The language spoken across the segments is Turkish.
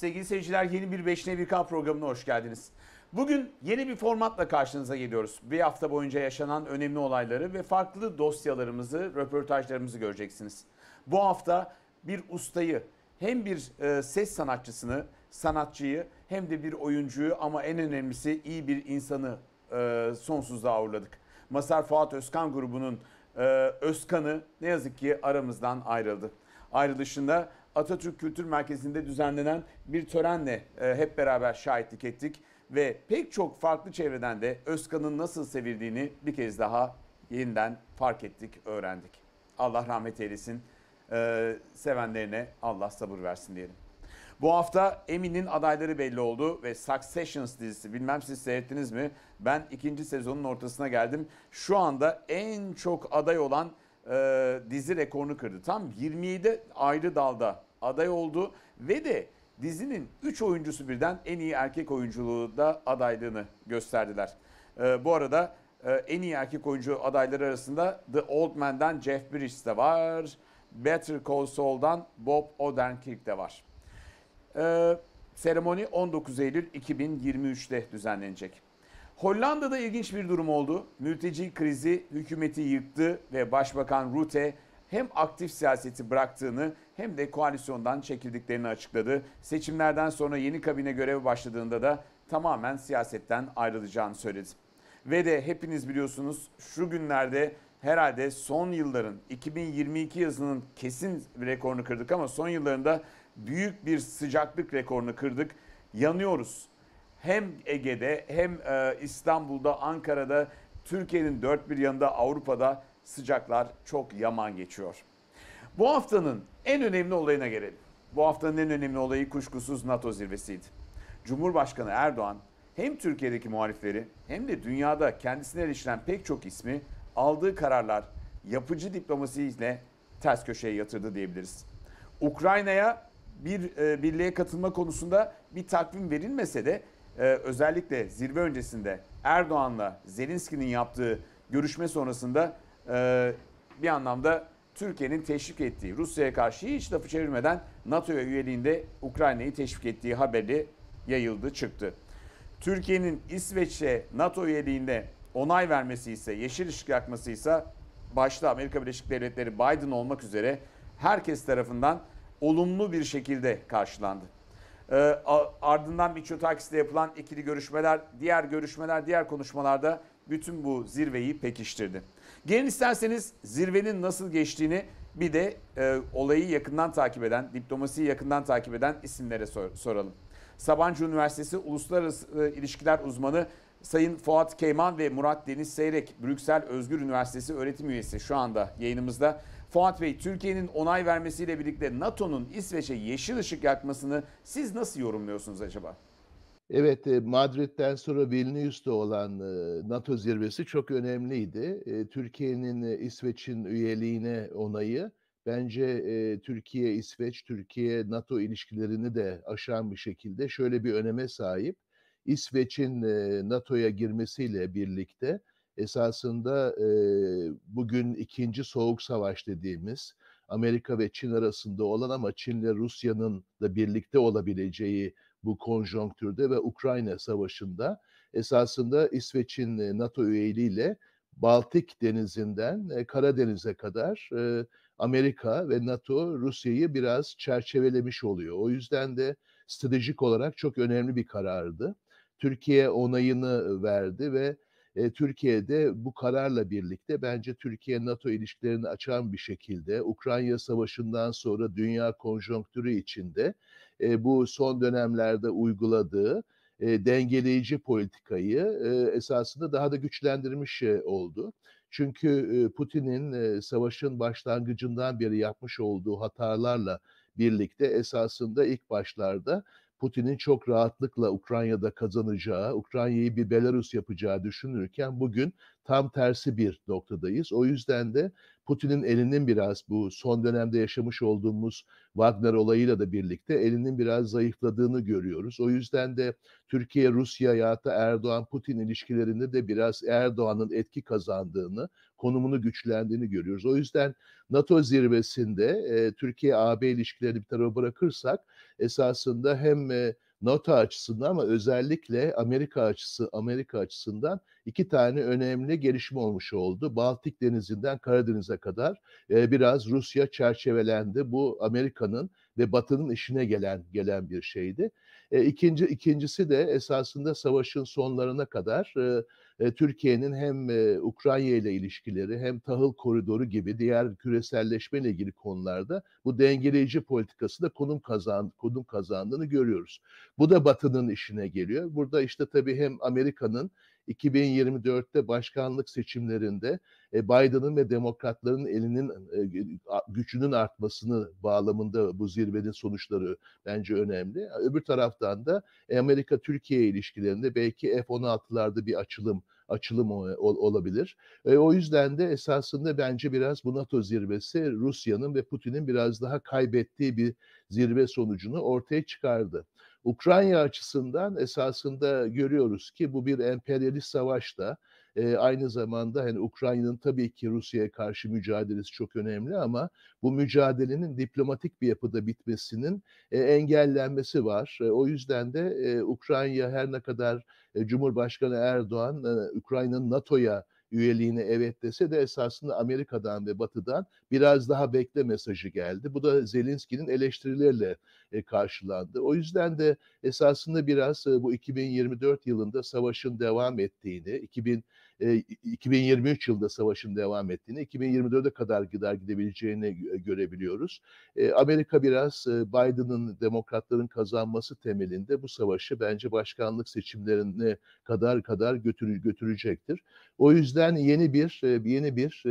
Sevgili seyirciler yeni bir 5 Nevi K programına hoş geldiniz. Bugün yeni bir formatla karşınıza geliyoruz. Bir hafta boyunca yaşanan önemli olayları ve farklı dosyalarımızı, röportajlarımızı göreceksiniz. Bu hafta bir ustayı, hem bir e, ses sanatçısını, sanatçıyı hem de bir oyuncuyu ama en önemlisi iyi bir insanı e, sonsuzluğa uğurladık. Masar Fuat Özkan grubunun e, Özkan'ı ne yazık ki aramızdan ayrıldı. Ayrılışında Atatürk Kültür Merkezi'nde düzenlenen bir törenle e, hep beraber şahitlik ettik ve pek çok farklı çevreden de Özkan'ın nasıl sevildiğini bir kez daha yeniden fark ettik, öğrendik. Allah rahmet eylesin. Ee, sevenlerine Allah sabır versin diyelim. Bu hafta Emin'in adayları belli oldu ve Successions dizisi bilmem siz seyrettiniz mi? Ben ikinci sezonun ortasına geldim. Şu anda en çok aday olan e, dizi rekorunu kırdı. Tam 27 ayrı dalda aday oldu ve de dizinin 3 oyuncusu birden en iyi erkek oyunculuğu da adaylığını gösterdiler. E, bu arada e, en iyi erkek oyuncu adayları arasında The Old Man'dan Jeff Bridges de var. Better Call Saul'dan Bob Odenkirk de var. E, seremoni 19 Eylül 2023'te düzenlenecek. Hollanda'da ilginç bir durum oldu. Mülteci krizi hükümeti yıktı ve Başbakan Rutte hem aktif siyaseti bıraktığını hem de koalisyondan çekildiklerini açıkladı. Seçimlerden sonra yeni kabine görev başladığında da tamamen siyasetten ayrılacağını söyledi. Ve de hepiniz biliyorsunuz şu günlerde herhalde son yılların 2022 yazının kesin rekorunu kırdık ama son yıllarında büyük bir sıcaklık rekorunu kırdık. Yanıyoruz hem Ege'de hem e, İstanbul'da, Ankara'da, Türkiye'nin dört bir yanında Avrupa'da sıcaklar çok yaman geçiyor. Bu haftanın en önemli olayına gelelim. Bu haftanın en önemli olayı kuşkusuz NATO zirvesiydi. Cumhurbaşkanı Erdoğan hem Türkiye'deki muhalifleri hem de dünyada kendisine erişilen pek çok ismi aldığı kararlar yapıcı diplomasiyle ters köşeye yatırdı diyebiliriz. Ukrayna'ya bir e, birliğe katılma konusunda bir takvim verilmese de e, özellikle zirve öncesinde Erdoğan'la Zelenski'nin yaptığı görüşme sonrasında e, bir anlamda Türkiye'nin teşvik ettiği, Rusya'ya karşı hiç lafı çevirmeden NATO'ya üyeliğinde Ukrayna'yı teşvik ettiği haberi yayıldı, çıktı. Türkiye'nin İsveç'e NATO üyeliğinde onay vermesi ise, yeşil ışık yakması ise başta Amerika Birleşik Devletleri Biden olmak üzere herkes tarafından olumlu bir şekilde karşılandı. E, ardından Mitsotakis'le yapılan ikili görüşmeler, diğer görüşmeler, diğer konuşmalarda bütün bu zirveyi pekiştirdi. Gelin isterseniz zirvenin nasıl geçtiğini bir de e, olayı yakından takip eden, diplomasiyi yakından takip eden isimlere sor, soralım. Sabancı Üniversitesi Uluslararası e, İlişkiler Uzmanı Sayın Fuat Keyman ve Murat Deniz Seyrek, Brüksel Özgür Üniversitesi öğretim üyesi şu anda yayınımızda. Fuat Bey, Türkiye'nin onay vermesiyle birlikte NATO'nun İsveç'e yeşil ışık yakmasını siz nasıl yorumluyorsunuz acaba? Evet, e, Madrid'den sonra Vilnius'ta olan e, NATO zirvesi çok önemliydi. E, Türkiye'nin İsveç'in üyeliğine onayı bence Türkiye, İsveç, Türkiye NATO ilişkilerini de aşan bir şekilde şöyle bir öneme sahip. İsveç'in NATO'ya girmesiyle birlikte esasında e, bugün ikinci soğuk savaş dediğimiz Amerika ve Çin arasında olan ama Çin'le Rusya'nın da birlikte olabileceği bu konjonktürde ve Ukrayna Savaşı'nda esasında İsveç'in NATO üyeliğiyle Baltik Denizi'nden Karadeniz'e kadar Amerika ve NATO Rusya'yı biraz çerçevelemiş oluyor. O yüzden de stratejik olarak çok önemli bir karardı. Türkiye onayını verdi ve e, Türkiye'de bu kararla birlikte bence Türkiye-NATO ilişkilerini açan bir şekilde Ukrayna Savaşı'ndan sonra dünya konjonktürü içinde e, bu son dönemlerde uyguladığı e, dengeleyici politikayı e, esasında daha da güçlendirmiş e, oldu. Çünkü e, Putin'in e, savaşın başlangıcından beri yapmış olduğu hatalarla birlikte esasında ilk başlarda Putin'in çok rahatlıkla Ukrayna'da kazanacağı, Ukrayna'yı bir Belarus yapacağı düşünülürken bugün tam tersi bir noktadayız. O yüzden de Putin'in elinin biraz bu son dönemde yaşamış olduğumuz Wagner olayıyla da birlikte elinin biraz zayıfladığını görüyoruz. O yüzden de Türkiye, Rusya ya da Erdoğan-Putin ilişkilerinde de biraz Erdoğan'ın etki kazandığını, konumunu güçlendiğini görüyoruz. O yüzden NATO zirvesinde e, Türkiye-AB ilişkilerini bir tarafa bırakırsak esasında hem e, NATO açısından ama özellikle Amerika açısı Amerika açısından iki tane önemli gelişme olmuş oldu. Baltik Denizi'nden Karadeniz'e kadar e, biraz Rusya çerçevelendi. Bu Amerika'nın ve Batı'nın işine gelen gelen bir şeydi. E, ikinci ikincisi de esasında savaşın sonlarına kadar e, Türkiye'nin hem Ukrayna ile ilişkileri hem tahıl koridoru gibi diğer küreselleşme ile ilgili konularda bu dengeleyici politikası da konum kazan konum kazandığını görüyoruz. Bu da Batı'nın işine geliyor. Burada işte tabii hem Amerika'nın 2024'te başkanlık seçimlerinde e, Biden'ın ve demokratların elinin e, gücünün artmasını bağlamında bu zirvenin sonuçları bence önemli. E, öbür taraftan da e, Amerika-Türkiye ilişkilerinde belki F-16'larda bir açılım açılım olabilir. E, o yüzden de esasında bence biraz bu NATO zirvesi Rusya'nın ve Putin'in biraz daha kaybettiği bir zirve sonucunu ortaya çıkardı. Ukrayna açısından esasında görüyoruz ki bu bir emperyalist savaşta e, aynı zamanda hani Ukrayna'nın tabii ki Rusya'ya karşı mücadelesi çok önemli ama bu mücadelenin diplomatik bir yapıda bitmesinin e, engellenmesi var. E, o yüzden de e, Ukrayna her ne kadar e, Cumhurbaşkanı Erdoğan e, Ukrayna'nın NATO'ya üyeliğine evet dese de esasında Amerika'dan ve Batı'dan biraz daha bekle mesajı geldi. Bu da Zelenski'nin eleştirileriyle e, karşılandı. O yüzden de esasında biraz e, bu 2024 yılında savaşın devam ettiğini, 2000 e, 2023 yılında savaşın devam ettiğini, 2024'e kadar gider gidebileceğini görebiliyoruz. E, Amerika biraz e, Biden'ın demokratların kazanması temelinde bu savaşı bence başkanlık seçimlerine kadar kadar götürü, götürecektir. O yüzden yeni bir yeni bir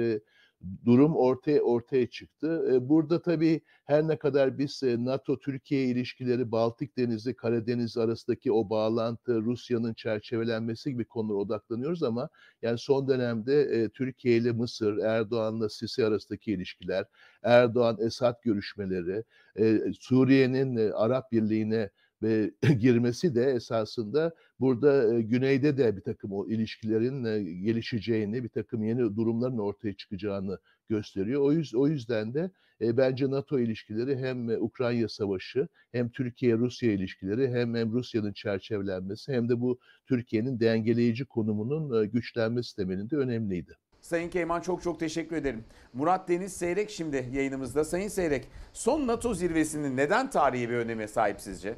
durum ortaya ortaya çıktı. E, burada tabii her ne kadar biz e, NATO-Türkiye ilişkileri, Baltık Denizi, Karadeniz arasındaki o bağlantı, Rusya'nın çerçevelenmesi gibi konulara odaklanıyoruz ama yani son dönemde e, Türkiye ile Mısır, Erdoğan'la Sisi arasındaki ilişkiler, Erdoğan-Esad görüşmeleri, Suriye'nin Arap Birliği'ne ve girmesi de esasında burada güneyde de bir takım o ilişkilerin gelişeceğini, bir takım yeni durumların ortaya çıkacağını gösteriyor. O, yüz, o yüzden de e, bence NATO ilişkileri hem Ukrayna Savaşı hem Türkiye-Rusya ilişkileri hem, hem Rusya'nın çerçevelenmesi hem de bu Türkiye'nin dengeleyici konumunun e, güçlenmesi temelinde önemliydi. Sayın Keyman çok çok teşekkür ederim. Murat Deniz Seyrek şimdi yayınımızda. Sayın Seyrek, son NATO zirvesinin neden tarihi bir öneme sahip sizce?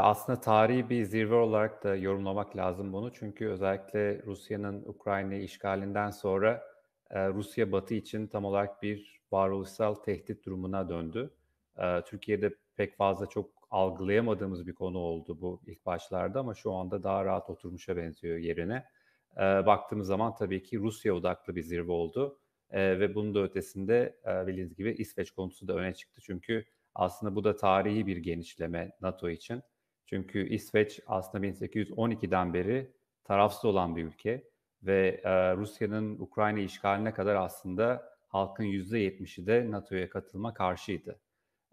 aslında tarihi bir zirve olarak da yorumlamak lazım bunu. Çünkü özellikle Rusya'nın Ukrayna'yı işgalinden sonra Rusya Batı için tam olarak bir varoluşsal tehdit durumuna döndü. Türkiye'de pek fazla çok algılayamadığımız bir konu oldu bu ilk başlarda ama şu anda daha rahat oturmuşa benziyor yerine. baktığımız zaman tabii ki Rusya odaklı bir zirve oldu. ve bunun da ötesinde bildiğiniz gibi İsveç konusu da öne çıktı. Çünkü aslında bu da tarihi bir genişleme NATO için. Çünkü İsveç aslında 1812'den beri tarafsız olan bir ülke ve e, Rusya'nın Ukrayna işgaline kadar aslında halkın %70'i de NATO'ya katılma karşıydı.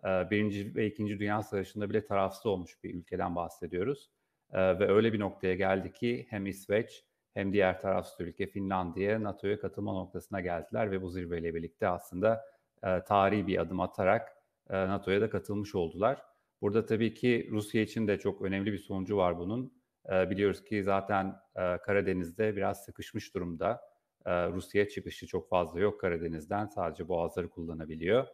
E, Birinci ve İkinci Dünya Savaşı'nda bile tarafsız olmuş bir ülkeden bahsediyoruz. E, ve öyle bir noktaya geldi ki hem İsveç hem diğer tarafsız ülke Finlandiya NATO'ya katılma noktasına geldiler ve bu zirveyle birlikte aslında e, tarihi bir adım atarak e, NATO'ya da katılmış oldular. Burada tabii ki Rusya için de çok önemli bir sonucu var bunun. E, biliyoruz ki zaten e, Karadeniz'de biraz sıkışmış durumda. Rusya çıkışı çok fazla yok Karadeniz'den. Sadece boğazları kullanabiliyor.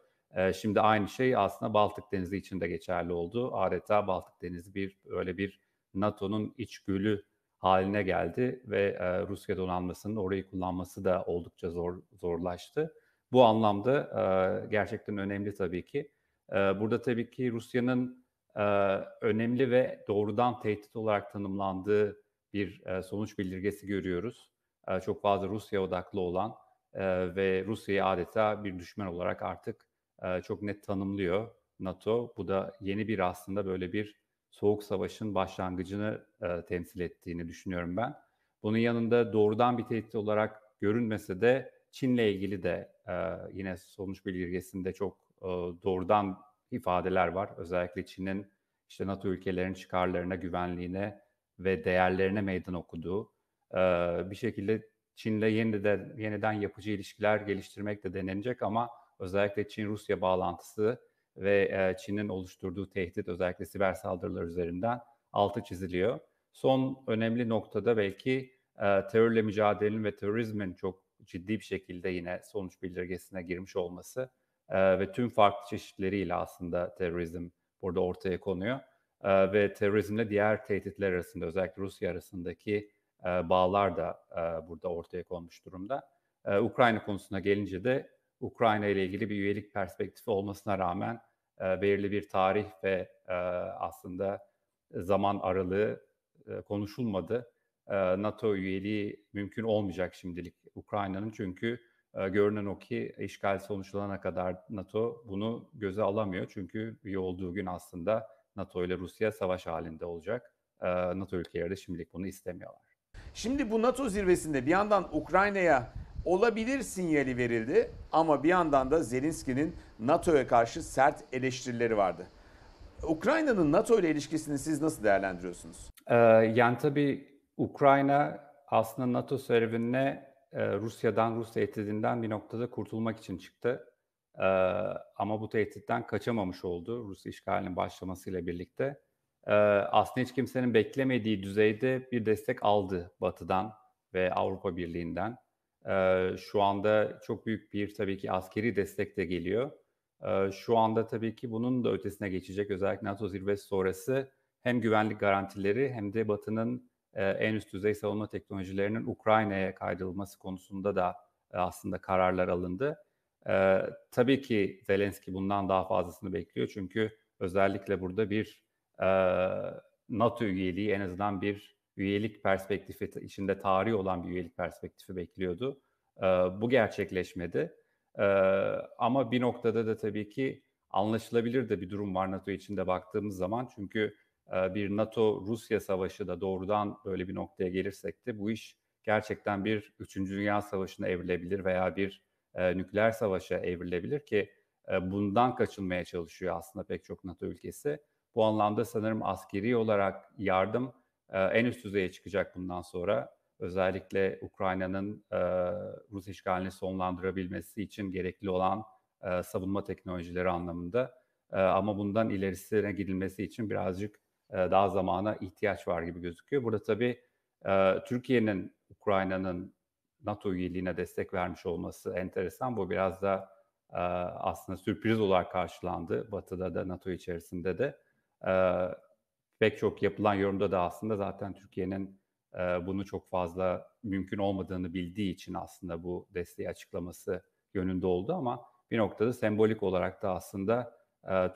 Şimdi aynı şey aslında Baltık Denizi için de geçerli oldu. Adeta Baltık Denizi bir öyle bir NATO'nun iç gölü haline geldi ve Rusya donanmasının orayı kullanması da oldukça zor zorlaştı. Bu anlamda gerçekten önemli tabii ki. Burada tabii ki Rusya'nın önemli ve doğrudan tehdit olarak tanımlandığı bir sonuç bildirgesi görüyoruz. Çok fazla Rusya odaklı olan ve Rusya'yı adeta bir düşman olarak artık çok net tanımlıyor NATO. Bu da yeni bir aslında böyle bir soğuk savaşın başlangıcını temsil ettiğini düşünüyorum ben. Bunun yanında doğrudan bir tehdit olarak görünmese de Çin'le ilgili de yine sonuç bildirgesinde çok e, doğrudan ifadeler var. Özellikle Çin'in işte NATO ülkelerinin çıkarlarına, güvenliğine ve değerlerine meydan okuduğu e, bir şekilde Çin'le yeniden, yeniden yapıcı ilişkiler geliştirmek de denenecek ama özellikle Çin-Rusya bağlantısı ve e, Çin'in oluşturduğu tehdit özellikle siber saldırılar üzerinden altı çiziliyor. Son önemli noktada belki terörle mücadelenin ve terörizmin çok ciddi bir şekilde yine sonuç bildirgesine girmiş olması e, ve tüm farklı çeşitleriyle aslında terörizm burada ortaya konuyor. E, ve terörizmle diğer tehditler arasında özellikle Rusya arasındaki e, bağlar da e, burada ortaya konmuş durumda. E, Ukrayna konusuna gelince de Ukrayna ile ilgili bir üyelik perspektifi olmasına rağmen e, belirli bir tarih ve e, aslında zaman aralığı e, konuşulmadı. E, NATO üyeliği mümkün olmayacak şimdilik Ukrayna'nın çünkü ee, görünen o ki işgal sonuçlanana kadar NATO bunu göze alamıyor. Çünkü üye olduğu gün aslında NATO ile Rusya savaş halinde olacak. Ee, NATO ülkeleri de şimdilik bunu istemiyorlar. Şimdi bu NATO zirvesinde bir yandan Ukrayna'ya olabilir sinyali verildi ama bir yandan da Zelenski'nin NATO'ya karşı sert eleştirileri vardı. Ukrayna'nın NATO ile ilişkisini siz nasıl değerlendiriyorsunuz? Ee, yani tabii Ukrayna aslında NATO serüvenine e, Rusya'dan, Rus tehdidinden bir noktada kurtulmak için çıktı. E, ama bu tehditten kaçamamış oldu Rus işgalinin başlamasıyla birlikte. E, aslında hiç kimsenin beklemediği düzeyde bir destek aldı Batı'dan ve Avrupa Birliği'nden. şu anda çok büyük bir tabii ki askeri destek de geliyor. şu anda tabii ki bunun da ötesine geçecek özellikle NATO zirvesi sonrası hem güvenlik garantileri hem de Batı'nın e, en üst düzey savunma teknolojilerinin Ukrayna'ya kaydırılması konusunda da e, aslında kararlar alındı. E, tabii ki Zelenski bundan daha fazlasını bekliyor çünkü özellikle burada bir NATO üyeliği en azından bir üyelik perspektifi içinde tarihi olan bir üyelik perspektifi bekliyordu. bu gerçekleşmedi. ama bir noktada da tabii ki anlaşılabilir de bir durum var NATO içinde baktığımız zaman çünkü bir NATO-Rusya savaşı da doğrudan böyle bir noktaya gelirsek de bu iş gerçekten bir 3. Dünya Savaşı'na evrilebilir veya bir e, nükleer savaşa evrilebilir ki e, bundan kaçınmaya çalışıyor aslında pek çok NATO ülkesi. Bu anlamda sanırım askeri olarak yardım e, en üst düzeye çıkacak bundan sonra. Özellikle Ukrayna'nın e, Rus işgalini sonlandırabilmesi için gerekli olan e, savunma teknolojileri anlamında. E, ama bundan ilerisine gidilmesi için birazcık daha zamana ihtiyaç var gibi gözüküyor. Burada tabii Türkiye'nin Ukrayna'nın NATO üyeliğine destek vermiş olması enteresan. Bu biraz da aslında sürpriz olarak karşılandı. Batı'da da NATO içerisinde de pek çok yapılan yorumda da aslında zaten Türkiye'nin bunu çok fazla mümkün olmadığını bildiği için aslında bu desteği açıklaması yönünde oldu ama bir noktada sembolik olarak da aslında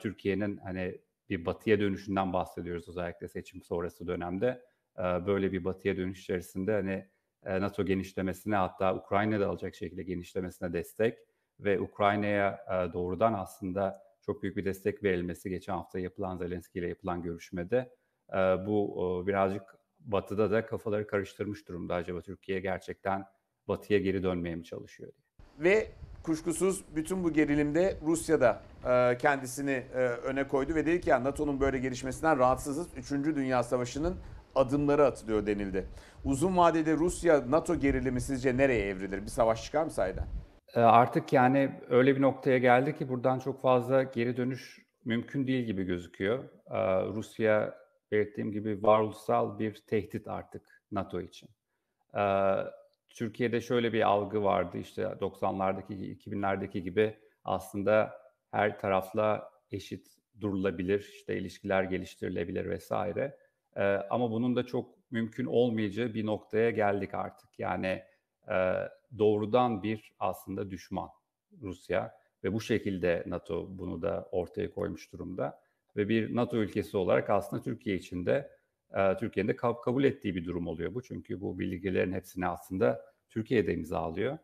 Türkiye'nin hani bir batıya dönüşünden bahsediyoruz özellikle seçim sonrası dönemde. Ee, böyle bir batıya dönüş içerisinde hani e, NATO genişlemesine hatta Ukrayna'da alacak şekilde genişlemesine destek ve Ukrayna'ya e, doğrudan aslında çok büyük bir destek verilmesi geçen hafta yapılan Zelenski ile yapılan görüşmede e, bu birazcık batıda da kafaları karıştırmış durumda acaba Türkiye gerçekten batıya geri dönmeye mi çalışıyor diye. Ve kuşkusuz bütün bu gerilimde Rusya'da e, kendisini e, öne koydu ve dedi ki yani NATO'nun böyle gelişmesinden rahatsızız. 3. Dünya Savaşı'nın adımları atılıyor denildi. Uzun vadede Rusya NATO gerilimi sizce nereye evrilir? Bir savaş çıkar mı sayeden? E, artık yani öyle bir noktaya geldi ki buradan çok fazla geri dönüş mümkün değil gibi gözüküyor. E, Rusya belirttiğim gibi varoluşsal bir tehdit artık NATO için. Türkiye'de şöyle bir algı vardı işte 90'lardaki 2000'lerdeki gibi aslında her tarafla eşit durulabilir işte ilişkiler geliştirilebilir vesaire. E, ama bunun da çok mümkün olmayacağı bir noktaya geldik artık. Yani e, doğrudan bir aslında düşman Rusya ve bu şekilde NATO bunu da ortaya koymuş durumda. Ve bir NATO ülkesi olarak aslında Türkiye için de e, Türkiye'nin de kabul ettiği bir durum oluyor bu. Çünkü bu bilgilerin hepsini aslında Türkiye'de imzalıyor.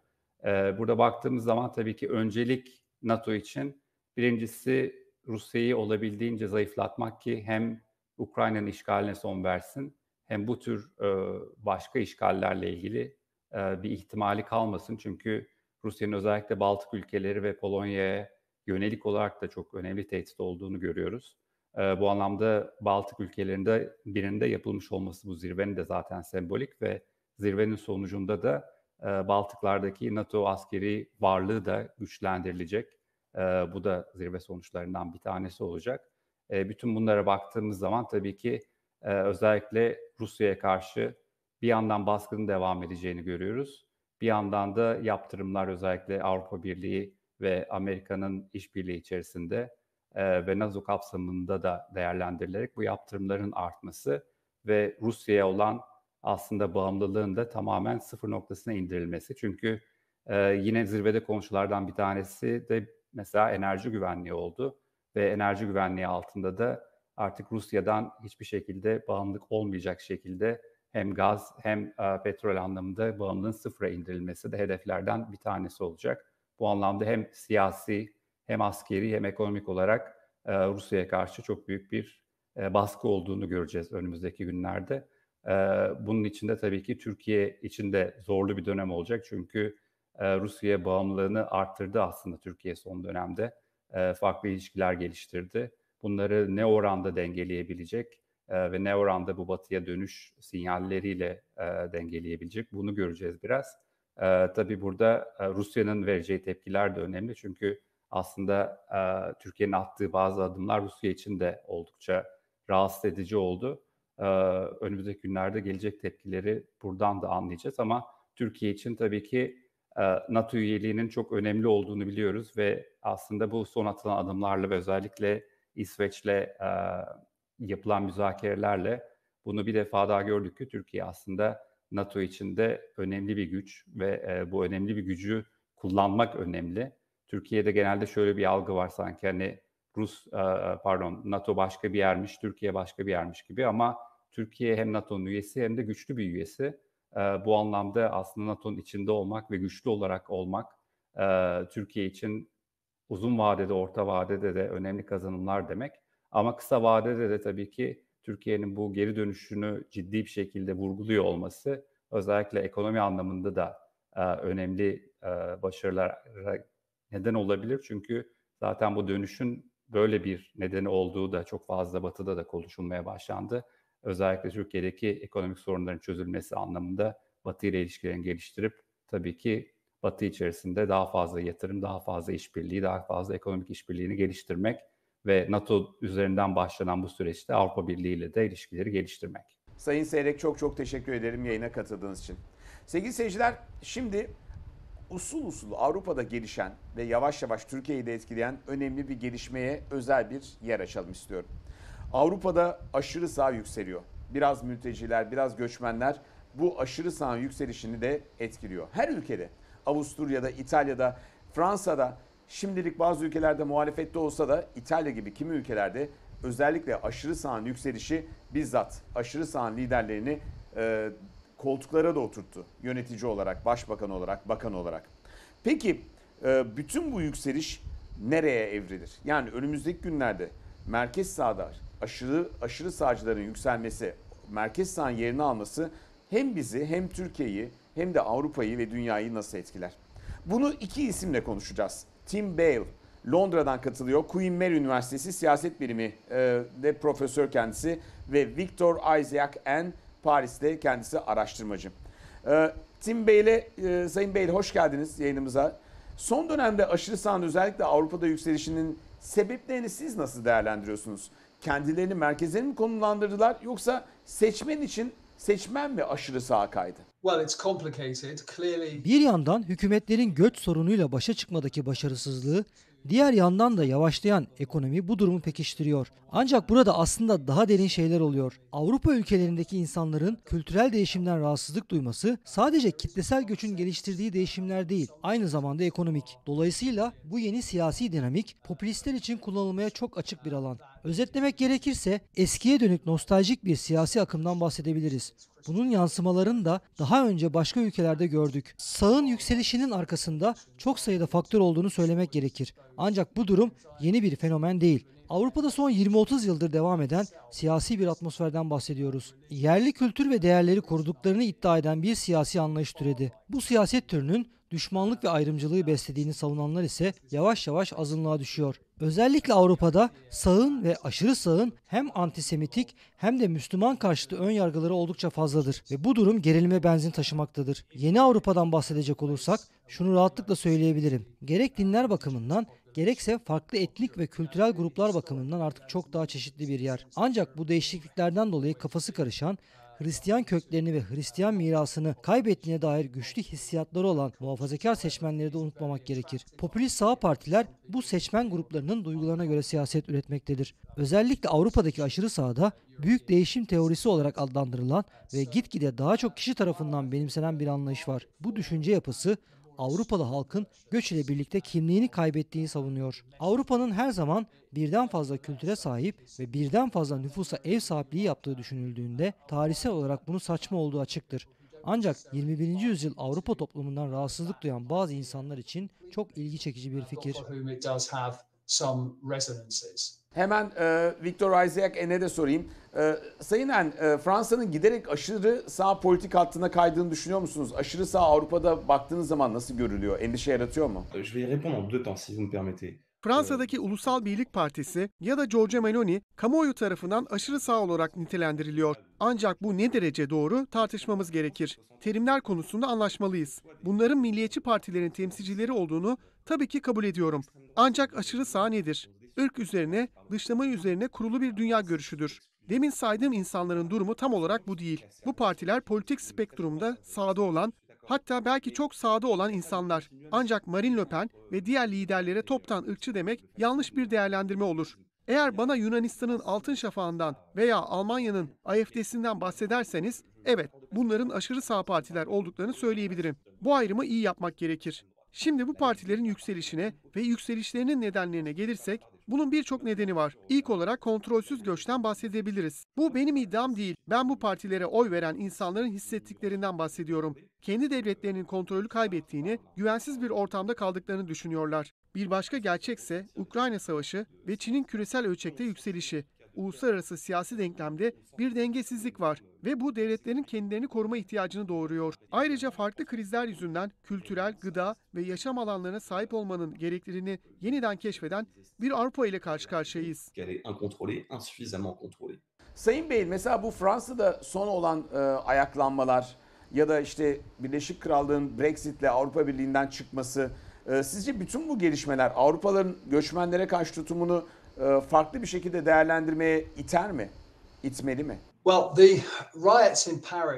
E, burada baktığımız zaman tabii ki öncelik NATO için birincisi Rusya'yı olabildiğince zayıflatmak ki hem Ukrayna'nın işgaline son versin hem bu tür e, başka işgallerle ilgili e, bir ihtimali kalmasın. Çünkü Rusya'nın özellikle Baltık ülkeleri ve Polonya'ya yönelik olarak da çok önemli tehdit olduğunu görüyoruz bu anlamda Baltık ülkelerinde birinde yapılmış olması bu zirvenin de zaten sembolik ve zirvenin sonucunda da e, Baltıklardaki NATO askeri varlığı da güçlendirilecek. bu da zirve sonuçlarından bir tanesi olacak. bütün bunlara baktığımız zaman tabii ki özellikle Rusya'ya karşı bir yandan baskının devam edeceğini görüyoruz. Bir yandan da yaptırımlar özellikle Avrupa Birliği ve Amerika'nın işbirliği içerisinde ve NATO kapsamında da değerlendirilerek bu yaptırımların artması ve Rusya'ya olan aslında bağımlılığın da tamamen sıfır noktasına indirilmesi. Çünkü e, yine zirvede konuşulardan bir tanesi de mesela enerji güvenliği oldu ve enerji güvenliği altında da artık Rusya'dan hiçbir şekilde bağımlılık olmayacak şekilde hem gaz hem e, petrol anlamında bağımlılığın sıfıra indirilmesi de hedeflerden bir tanesi olacak. Bu anlamda hem siyasi hem askeri hem ekonomik olarak e, Rusya'ya karşı çok büyük bir e, baskı olduğunu göreceğiz önümüzdeki günlerde. E, bunun içinde tabii ki Türkiye için de zorlu bir dönem olacak çünkü e, Rusya'ya bağımlılığını arttırdı aslında Türkiye son dönemde. E, farklı ilişkiler geliştirdi. Bunları ne oranda dengeleyebilecek e, ve ne oranda bu batıya dönüş sinyalleriyle e, dengeleyebilecek bunu göreceğiz biraz. E, tabii burada e, Rusya'nın vereceği tepkiler de önemli çünkü aslında e, Türkiye'nin attığı bazı adımlar Rusya için de oldukça rahatsız edici oldu. E, önümüzdeki günlerde gelecek tepkileri buradan da anlayacağız ama Türkiye için tabii ki e, NATO üyeliğinin çok önemli olduğunu biliyoruz ve aslında bu son atılan adımlarla ve özellikle İsveç'le e, yapılan müzakerelerle bunu bir defa daha gördük ki Türkiye aslında NATO içinde önemli bir güç ve e, bu önemli bir gücü kullanmak önemli. Türkiye'de genelde şöyle bir algı var sanki hani Rus e, e, pardon NATO başka bir yermiş, Türkiye başka bir yermiş gibi ama Türkiye hem NATO'nun üyesi hem de güçlü bir üyesi. E, bu anlamda aslında NATO'nun içinde olmak ve güçlü olarak olmak Türkiye için uzun vadede, orta vadede de önemli kazanımlar demek. Ama kısa vadede de tabii ki Türkiye'nin bu geri dönüşünü ciddi bir şekilde vurguluyor olması özellikle ekonomi anlamında da önemli başarılara neden olabilir. Çünkü zaten bu dönüşün böyle bir nedeni olduğu da çok fazla batıda da konuşulmaya başlandı. Özellikle Türkiye'deki ekonomik sorunların çözülmesi anlamında batı ile ilişkilerini geliştirip tabii ki batı içerisinde daha fazla yatırım, daha fazla işbirliği, daha fazla ekonomik işbirliğini geliştirmek ve NATO üzerinden başlanan bu süreçte Avrupa Birliği ile de ilişkileri geliştirmek. Sayın Seyrek çok çok teşekkür ederim yayına katıldığınız için. Sevgili seyirciler şimdi usul usul Avrupa'da gelişen ve yavaş yavaş Türkiye'yi de etkileyen önemli bir gelişmeye özel bir yer açalım istiyorum. Avrupa'da aşırı sağ yükseliyor. Biraz mülteciler, biraz göçmenler bu aşırı sağ yükselişini de etkiliyor. Her ülkede, Avusturya'da, İtalya'da, Fransa'da, şimdilik bazı ülkelerde muhalefette olsa da İtalya gibi kimi ülkelerde özellikle aşırı sağın yükselişi bizzat aşırı sağın liderlerini e, koltuklara da oturttu. Yönetici olarak, başbakan olarak, bakan olarak. Peki e, bütün bu yükseliş nereye evrilir? Yani önümüzdeki günlerde merkez sağda aşırı aşırı sağcıların yükselmesi, merkez sağın yerini alması hem bizi hem Türkiye'yi hem de Avrupa'yı ve dünyayı nasıl etkiler? Bunu iki isimle konuşacağız. Tim Bale Londra'dan katılıyor. Queen Mary Üniversitesi Siyaset Bilimi e, de profesör kendisi ve Victor Isaac N. Paris'te kendisi araştırmacı. Ee, Tim Bey'le, e, Sayın Bey'le hoş geldiniz yayınımıza. Son dönemde aşırı sağın özellikle Avrupa'da yükselişinin sebeplerini siz nasıl değerlendiriyorsunuz? Kendilerini merkezlerine mi konumlandırdılar yoksa seçmen için seçmen mi aşırı sağa kaydı? Bir yandan hükümetlerin göç sorunuyla başa çıkmadaki başarısızlığı Diğer yandan da yavaşlayan ekonomi bu durumu pekiştiriyor. Ancak burada aslında daha derin şeyler oluyor. Avrupa ülkelerindeki insanların kültürel değişimden rahatsızlık duyması sadece kitlesel göçün geliştirdiği değişimler değil, aynı zamanda ekonomik. Dolayısıyla bu yeni siyasi dinamik popülistler için kullanılmaya çok açık bir alan. Özetlemek gerekirse eskiye dönük nostaljik bir siyasi akımdan bahsedebiliriz. Bunun yansımalarını da daha önce başka ülkelerde gördük. Sağın yükselişinin arkasında çok sayıda faktör olduğunu söylemek gerekir. Ancak bu durum yeni bir fenomen değil. Avrupa'da son 20-30 yıldır devam eden siyasi bir atmosferden bahsediyoruz. Yerli kültür ve değerleri koruduklarını iddia eden bir siyasi anlayış türedi. Bu siyaset türünün düşmanlık ve ayrımcılığı beslediğini savunanlar ise yavaş yavaş azınlığa düşüyor. Özellikle Avrupa'da sağın ve aşırı sağın hem antisemitik hem de Müslüman karşıtı ön yargıları oldukça fazladır ve bu durum gerilime benzin taşımaktadır. Yeni Avrupa'dan bahsedecek olursak şunu rahatlıkla söyleyebilirim. Gerek dinler bakımından gerekse farklı etnik ve kültürel gruplar bakımından artık çok daha çeşitli bir yer. Ancak bu değişikliklerden dolayı kafası karışan Hristiyan köklerini ve Hristiyan mirasını kaybettiğine dair güçlü hissiyatları olan muhafazakar seçmenleri de unutmamak gerekir. Popülist sağ partiler bu seçmen gruplarının duygularına göre siyaset üretmektedir. Özellikle Avrupa'daki aşırı sağda büyük değişim teorisi olarak adlandırılan ve gitgide daha çok kişi tarafından benimsenen bir anlayış var. Bu düşünce yapısı Avrupalı halkın göç ile birlikte kimliğini kaybettiğini savunuyor. Avrupa'nın her zaman birden fazla kültüre sahip ve birden fazla nüfusa ev sahipliği yaptığı düşünüldüğünde tarihsel olarak bunu saçma olduğu açıktır. Ancak 21. yüzyıl Avrupa toplumundan rahatsızlık duyan bazı insanlar için çok ilgi çekici bir fikir some resonances. Hemen e, Victor Isaac Ene de sorayım. E, Sayın En, e, Fransa'nın giderek aşırı sağ politik hattına kaydığını düşünüyor musunuz? Aşırı sağ Avrupa'da baktığınız zaman nasıl görülüyor? Endişe yaratıyor mu? Euh, je vais répondre en deux temps si vous me permettez. Fransa'daki Ulusal Birlik Partisi ya da Giorgia Meloni kamuoyu tarafından aşırı sağ olarak nitelendiriliyor. Ancak bu ne derece doğru tartışmamız gerekir. Terimler konusunda anlaşmalıyız. Bunların milliyetçi partilerin temsilcileri olduğunu tabii ki kabul ediyorum. Ancak aşırı sağ nedir? Irk üzerine, dışlama üzerine kurulu bir dünya görüşüdür. Demin saydığım insanların durumu tam olarak bu değil. Bu partiler politik spektrumda sağda olan Hatta belki çok sağda olan insanlar. Ancak Marine Le Pen ve diğer liderlere toptan ırkçı demek yanlış bir değerlendirme olur. Eğer bana Yunanistan'ın altın şafağından veya Almanya'nın AFD'sinden bahsederseniz, evet bunların aşırı sağ partiler olduklarını söyleyebilirim. Bu ayrımı iyi yapmak gerekir. Şimdi bu partilerin yükselişine ve yükselişlerinin nedenlerine gelirsek, bunun birçok nedeni var. İlk olarak kontrolsüz göçten bahsedebiliriz. Bu benim iddiam değil. Ben bu partilere oy veren insanların hissettiklerinden bahsediyorum. Kendi devletlerinin kontrolü kaybettiğini, güvensiz bir ortamda kaldıklarını düşünüyorlar. Bir başka gerçekse Ukrayna Savaşı ve Çin'in küresel ölçekte yükselişi uluslararası siyasi denklemde bir dengesizlik var ve bu devletlerin kendilerini koruma ihtiyacını doğuruyor. Ayrıca farklı krizler yüzünden kültürel, gıda ve yaşam alanlarına sahip olmanın gereklerini yeniden keşfeden bir Avrupa ile karşı karşıyayız. Sayın Bey, mesela bu Fransa'da son olan e, ayaklanmalar ya da işte Birleşik Krallığın Brexit'le Avrupa Birliği'nden çıkması, e, sizce bütün bu gelişmeler Avrupalıların göçmenlere karşı tutumunu e, farklı bir şekilde değerlendirmeye iter mi? İtmeli mi?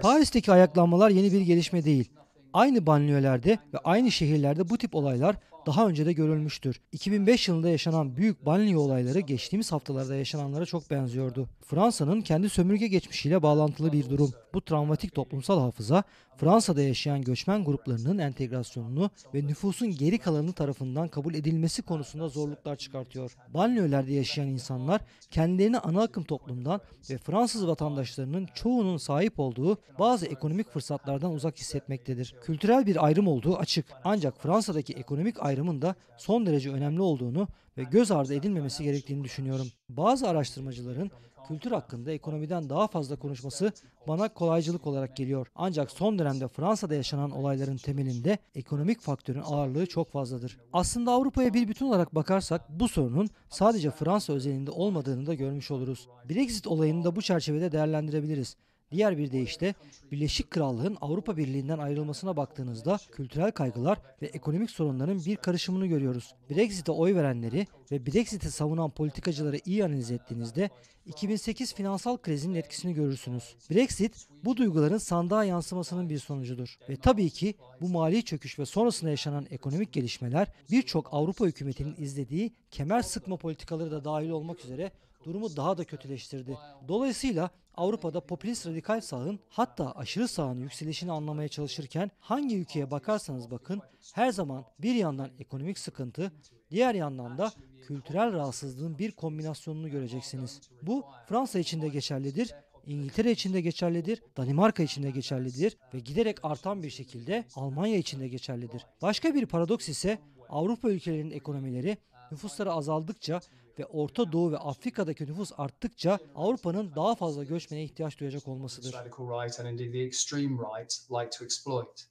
Paris'teki ayaklanmalar yeni bir gelişme değil. Aynı banliyölerde ve aynı şehirlerde bu tip olaylar daha önce de görülmüştür. 2005 yılında yaşanan büyük banliyö olayları geçtiğimiz haftalarda yaşananlara çok benziyordu. Fransa'nın kendi sömürge geçmişiyle bağlantılı bir durum. Bu travmatik toplumsal hafıza Fransa'da yaşayan göçmen gruplarının entegrasyonunu ve nüfusun geri kalanı tarafından kabul edilmesi konusunda zorluklar çıkartıyor. Banliyölerde yaşayan insanlar kendilerini ana akım toplumdan ve Fransız vatandaşlarının çoğunun sahip olduğu bazı ekonomik fırsatlardan uzak hissetmektedir. Kültürel bir ayrım olduğu açık. Ancak Fransa'daki ekonomik ayrımın da son derece önemli olduğunu ve göz ardı edilmemesi gerektiğini düşünüyorum. Bazı araştırmacıların kültür hakkında ekonomiden daha fazla konuşması bana kolaycılık olarak geliyor. Ancak son dönemde Fransa'da yaşanan olayların temelinde ekonomik faktörün ağırlığı çok fazladır. Aslında Avrupa'ya bir bütün olarak bakarsak bu sorunun sadece Fransa özelinde olmadığını da görmüş oluruz. Brexit olayını da bu çerçevede değerlendirebiliriz. Diğer bir deyişle Birleşik Krallığın Avrupa Birliği'nden ayrılmasına baktığınızda kültürel kaygılar ve ekonomik sorunların bir karışımını görüyoruz. Brexit'e oy verenleri ve Brexit'i savunan politikacıları iyi analiz ettiğinizde 2008 finansal krizinin etkisini görürsünüz. Brexit bu duyguların sandığa yansımasının bir sonucudur. Ve tabii ki bu mali çöküş ve sonrasında yaşanan ekonomik gelişmeler birçok Avrupa hükümetinin izlediği kemer sıkma politikaları da dahil olmak üzere durumu daha da kötüleştirdi. Dolayısıyla Avrupa'da popülist radikal sağın hatta aşırı sağın yükselişini anlamaya çalışırken hangi ülkeye bakarsanız bakın her zaman bir yandan ekonomik sıkıntı, diğer yandan da kültürel rahatsızlığın bir kombinasyonunu göreceksiniz. Bu Fransa için de geçerlidir, İngiltere için de geçerlidir, Danimarka için de geçerlidir ve giderek artan bir şekilde Almanya için de geçerlidir. Başka bir paradoks ise Avrupa ülkelerinin ekonomileri nüfusları azaldıkça ve Orta Doğu ve Afrika'daki nüfus arttıkça Avrupa'nın daha fazla göçmene ihtiyaç duyacak olmasıdır.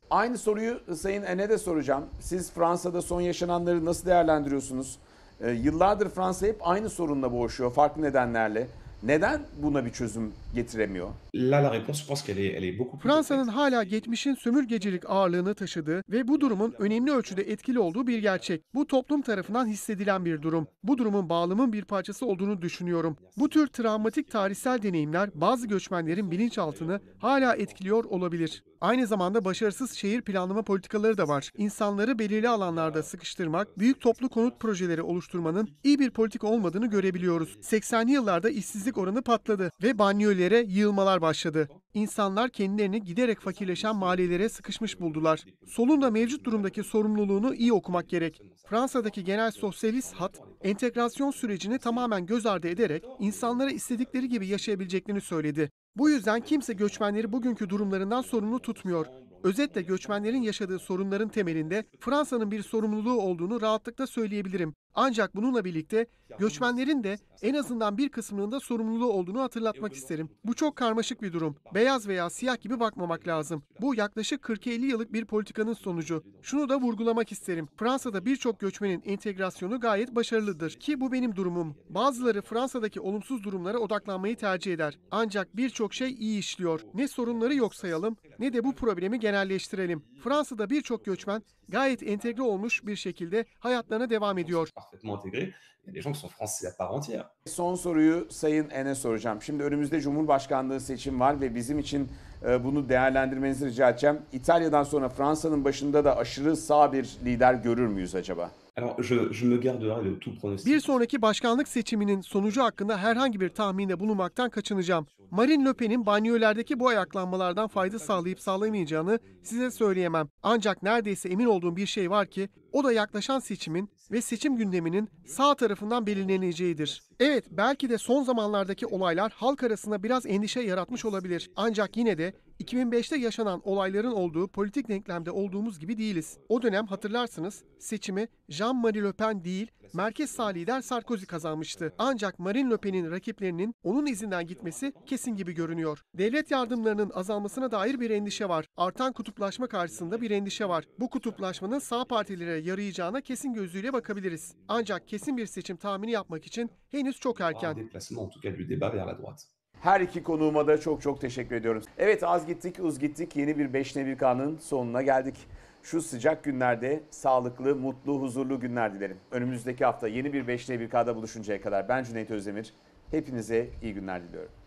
Aynı soruyu Sayın Ene de soracağım. Siz Fransa'da son yaşananları nasıl değerlendiriyorsunuz? Ee, yıllardır Fransa hep aynı sorunla boğuşuyor farklı nedenlerle. Neden buna bir çözüm getiremiyor? Fransa'nın hala geçmişin sömürgecilik ağırlığını taşıdığı ve bu durumun önemli ölçüde etkili olduğu bir gerçek. Bu toplum tarafından hissedilen bir durum. Bu durumun bağlamın bir parçası olduğunu düşünüyorum. Bu tür travmatik tarihsel deneyimler bazı göçmenlerin bilinçaltını hala etkiliyor olabilir. Aynı zamanda başarısız şehir planlama politikaları da var. İnsanları belirli alanlarda sıkıştırmak, büyük toplu konut projeleri oluşturmanın iyi bir politik olmadığını görebiliyoruz. 80'li yıllarda işsizlik oranı patladı ve banyoyla mahallelere yığılmalar başladı. İnsanlar kendilerini giderek fakirleşen mahallelere sıkışmış buldular. Solun da mevcut durumdaki sorumluluğunu iyi okumak gerek. Fransa'daki genel sosyalist hat, entegrasyon sürecini tamamen göz ardı ederek insanlara istedikleri gibi yaşayabileceklerini söyledi. Bu yüzden kimse göçmenleri bugünkü durumlarından sorumlu tutmuyor. Özetle göçmenlerin yaşadığı sorunların temelinde Fransa'nın bir sorumluluğu olduğunu rahatlıkla söyleyebilirim. Ancak bununla birlikte göçmenlerin de en azından bir kısmının da sorumluluğu olduğunu hatırlatmak isterim. Bu çok karmaşık bir durum. Beyaz veya siyah gibi bakmamak lazım. Bu yaklaşık 40-50 yıllık bir politikanın sonucu. Şunu da vurgulamak isterim. Fransa'da birçok göçmenin entegrasyonu gayet başarılıdır ki bu benim durumum. Bazıları Fransa'daki olumsuz durumlara odaklanmayı tercih eder. Ancak birçok şey iyi işliyor. Ne sorunları yok sayalım ne de bu problemi genelleştirelim. Fransa'da birçok göçmen gayet entegre olmuş bir şekilde hayatlarına devam ediyor parfaitement intégrés. Il y a des gens qui sont français à part entière. Son soruyu Sayın Ene soracağım. Şimdi önümüzde Cumhurbaşkanlığı seçim var ve bizim için e, bunu değerlendirmenizi rica edeceğim. İtalya'dan sonra Fransa'nın başında da aşırı sağ bir lider görür müyüz acaba? Bir sonraki başkanlık seçiminin sonucu hakkında herhangi bir tahminde bulunmaktan kaçınacağım. Marine Le Pen'in banyolardaki bu ayaklanmalardan fayda sağlayıp sağlamayacağını size söyleyemem. Ancak neredeyse emin olduğum bir şey var ki o da yaklaşan seçimin ve seçim gündeminin sağ tarafından belirleneceğidir. Evet belki de son zamanlardaki olaylar halk arasında biraz endişe yaratmış olabilir. Ancak yine de 2005'te yaşanan olayların olduğu politik denklemde olduğumuz gibi değiliz. O dönem hatırlarsınız seçimi Jean-Marie Le Pen değil, merkez sağ lider Sarkozy kazanmıştı. Ancak Marine Le Pen'in rakiplerinin onun izinden gitmesi kesin gibi görünüyor. Devlet yardımlarının azalmasına dair bir endişe var. Artan kutuplaşma karşısında bir endişe var. Bu kutuplaşmanın sağ partilere yarayacağına kesin gözüyle bakabiliriz. Ancak kesin bir seçim tahmini yapmak için henüz çok erken. Her iki konuğuma da çok çok teşekkür ediyorum. Evet az gittik uz gittik yeni bir Beş Nevikan'ın sonuna geldik. Şu sıcak günlerde sağlıklı, mutlu, huzurlu günler dilerim. Önümüzdeki hafta yeni bir Beş Nevika'da buluşuncaya kadar ben Cüneyt Özdemir. Hepinize iyi günler diliyorum.